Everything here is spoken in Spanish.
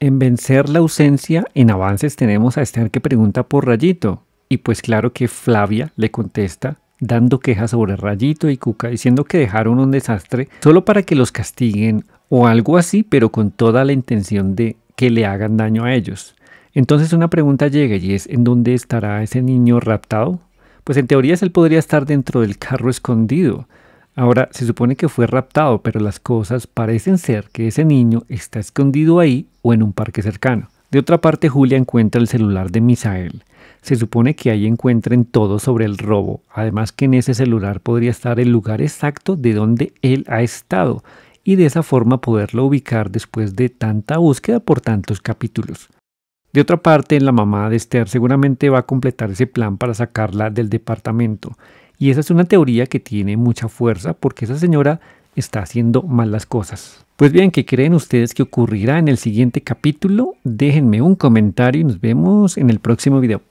En vencer la ausencia en avances tenemos a este que pregunta por Rayito y pues claro que Flavia le contesta dando quejas sobre Rayito y Cuca diciendo que dejaron un desastre solo para que los castiguen o algo así pero con toda la intención de que le hagan daño a ellos. Entonces una pregunta llega y es ¿en dónde estará ese niño raptado? Pues en teorías él podría estar dentro del carro escondido, Ahora, se supone que fue raptado, pero las cosas parecen ser que ese niño está escondido ahí o en un parque cercano. De otra parte, Julia encuentra el celular de Misael. Se supone que ahí encuentren todo sobre el robo, además que en ese celular podría estar el lugar exacto de donde él ha estado y de esa forma poderlo ubicar después de tanta búsqueda por tantos capítulos. De otra parte, la mamá de Esther seguramente va a completar ese plan para sacarla del departamento. Y esa es una teoría que tiene mucha fuerza porque esa señora está haciendo mal las cosas. Pues bien, ¿qué creen ustedes que ocurrirá en el siguiente capítulo? Déjenme un comentario y nos vemos en el próximo video.